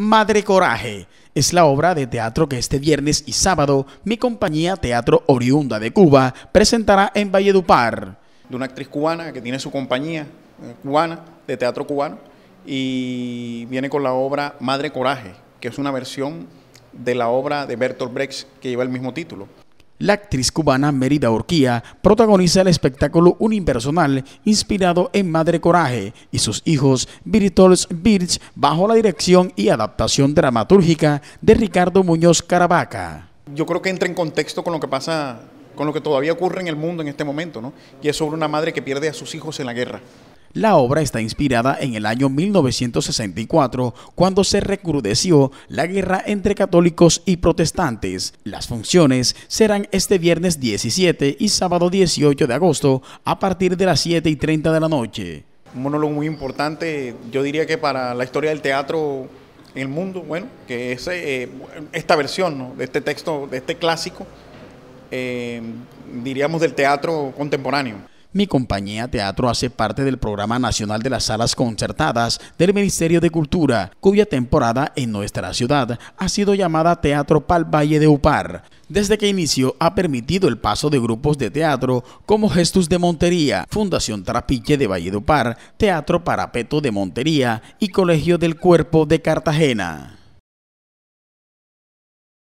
Madre Coraje. Es la obra de teatro que este viernes y sábado mi compañía Teatro Oriunda de Cuba presentará en Valledupar. De una actriz cubana que tiene su compañía eh, cubana, de teatro cubano, y viene con la obra Madre Coraje, que es una versión de la obra de Bertolt Brecht que lleva el mismo título. La actriz cubana Merida Urquía protagoniza el espectáculo unipersonal inspirado en Madre Coraje y sus hijos Virtuals Birch, bajo la dirección y adaptación dramatúrgica de Ricardo Muñoz Caravaca. Yo creo que entra en contexto con lo que pasa, con lo que todavía ocurre en el mundo en este momento, ¿no? Y es sobre una madre que pierde a sus hijos en la guerra. La obra está inspirada en el año 1964, cuando se recrudeció la guerra entre católicos y protestantes. Las funciones serán este viernes 17 y sábado 18 de agosto a partir de las 7 y 30 de la noche. Un monólogo muy importante, yo diría que para la historia del teatro en el mundo, bueno, que es eh, esta versión de este texto, de este clásico, eh, diríamos del teatro contemporáneo. Mi compañía teatro hace parte del Programa Nacional de las Salas Concertadas del Ministerio de Cultura, cuya temporada en nuestra ciudad ha sido llamada Teatro Pal Valle de Upar. Desde que inició ha permitido el paso de grupos de teatro como Gestus de Montería, Fundación Trapiche de Valle de Upar, Teatro Parapeto de Montería y Colegio del Cuerpo de Cartagena.